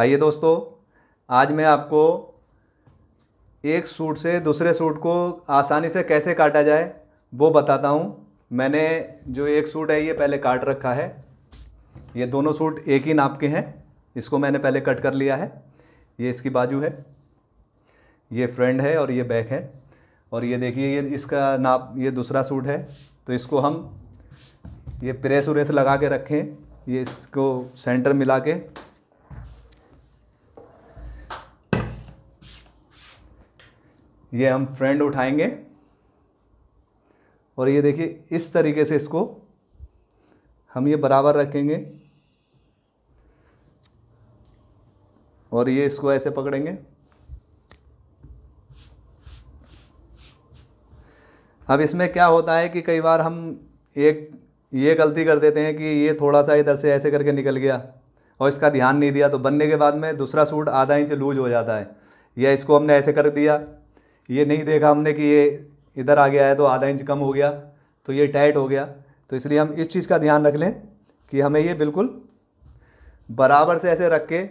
आइए दोस्तों आज मैं आपको एक सूट से दूसरे सूट को आसानी से कैसे काटा जाए वो बताता हूँ मैंने जो एक सूट है ये पहले काट रखा है ये दोनों सूट एक ही नाप के हैं इसको मैंने पहले कट कर लिया है ये इसकी बाजू है ये फ्रंट है और ये बैक है और ये देखिए ये इसका नाप ये दूसरा सूट है तो इसको हम ये प्रेस उरेस लगा के रखें ये इसको सेंटर मिला के ये हम फ्रेंड उठाएंगे और ये देखिए इस तरीके से इसको हम ये बराबर रखेंगे और ये इसको ऐसे पकड़ेंगे अब इसमें क्या होता है कि कई बार हम एक ये गलती कर देते हैं कि ये थोड़ा सा इधर से ऐसे करके निकल गया और इसका ध्यान नहीं दिया तो बनने के बाद में दूसरा सूट आधा इंच लूज हो जाता है या इसको हमने ऐसे कर दिया ये नहीं देखा हमने कि ये इधर आ गया है तो आधा इंच कम हो गया तो ये टाइट हो गया तो इसलिए हम इस चीज़ का ध्यान रख लें कि हमें ये बिल्कुल बराबर से ऐसे रख के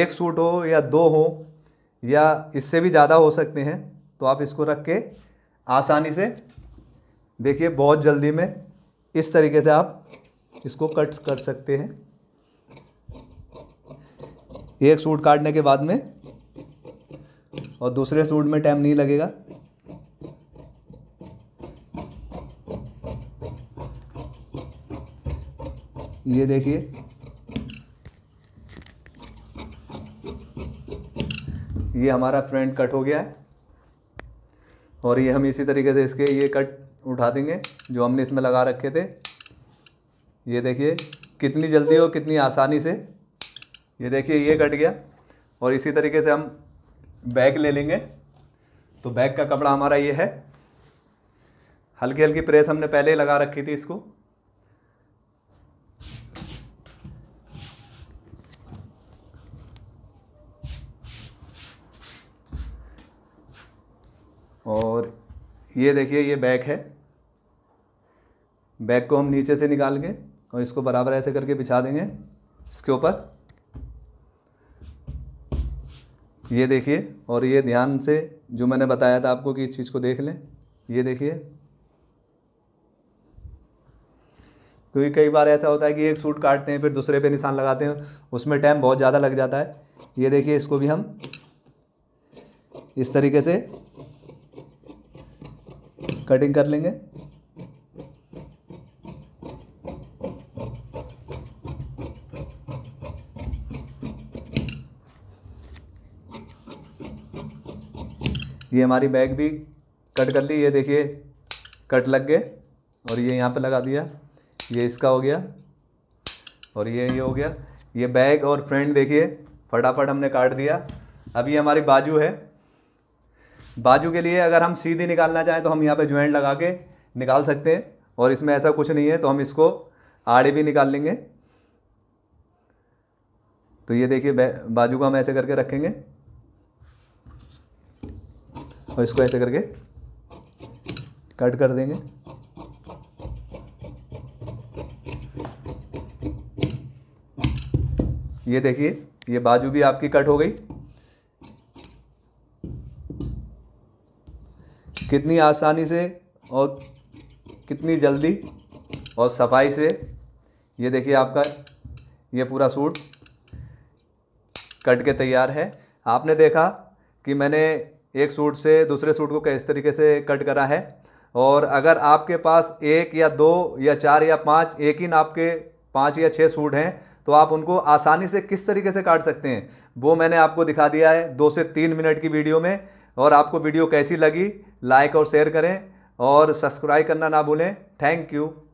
एक सूट हो या दो हो या इससे भी ज़्यादा हो सकते हैं तो आप इसको रख के आसानी से देखिए बहुत जल्दी में इस तरीके से आप इसको कट कर सकते हैं एक सूट काटने के बाद में और दूसरे सूट में टाइम नहीं लगेगा ये देखिए ये हमारा फ्रंट कट हो गया है और ये हम इसी तरीके से इसके ये कट उठा देंगे जो हमने इसमें लगा रखे थे ये देखिए कितनी जल्दी और कितनी आसानी से ये देखिए ये कट गया और इसी तरीके से हम बैग ले लेंगे तो बैग का कपड़ा हमारा ये है हल्की हल्की प्रेस हमने पहले ही लगा रखी थी इसको और ये देखिए ये बैग है बैग को हम नीचे से निकाल के और इसको बराबर ऐसे करके बिछा देंगे इसके ऊपर ये देखिए और ये ध्यान से जो मैंने बताया था आपको कि इस चीज़ को देख लें ये देखिए क्योंकि कई बार ऐसा होता है कि एक सूट काटते हैं फिर दूसरे पे निशान लगाते हैं उसमें टाइम बहुत ज़्यादा लग जाता है ये देखिए इसको भी हम इस तरीके से कटिंग कर लेंगे ये हमारी बैग भी कट कर ली ये देखिए कट लग गए और ये यहाँ पे लगा दिया ये इसका हो गया और ये ये हो गया ये बैग और फ्रेंड देखिए फटाफट हमने काट दिया अब ये हमारी बाजू है बाजू के लिए अगर हम सीधी निकालना चाहें तो हम यहाँ पे ज्वाइंट लगा के निकाल सकते हैं और इसमें ऐसा कुछ नहीं है तो हम इसको आड़े भी निकाल लेंगे तो ये देखिए बाजू को हम ऐसे करके रखेंगे और इसको ऐसे करके कट कर देंगे ये देखिए ये बाजू भी आपकी कट हो गई कितनी आसानी से और कितनी जल्दी और सफाई से ये देखिए आपका ये पूरा सूट कट के तैयार है आपने देखा कि मैंने एक सूट से दूसरे सूट को किस तरीके से कट करा है और अगर आपके पास एक या दो या चार या पाँच एक ही नाप के पाँच या छः सूट हैं तो आप उनको आसानी से किस तरीके से काट सकते हैं वो मैंने आपको दिखा दिया है दो से तीन मिनट की वीडियो में और आपको वीडियो कैसी लगी लाइक और शेयर करें और सब्सक्राइब करना ना भूलें थैंक यू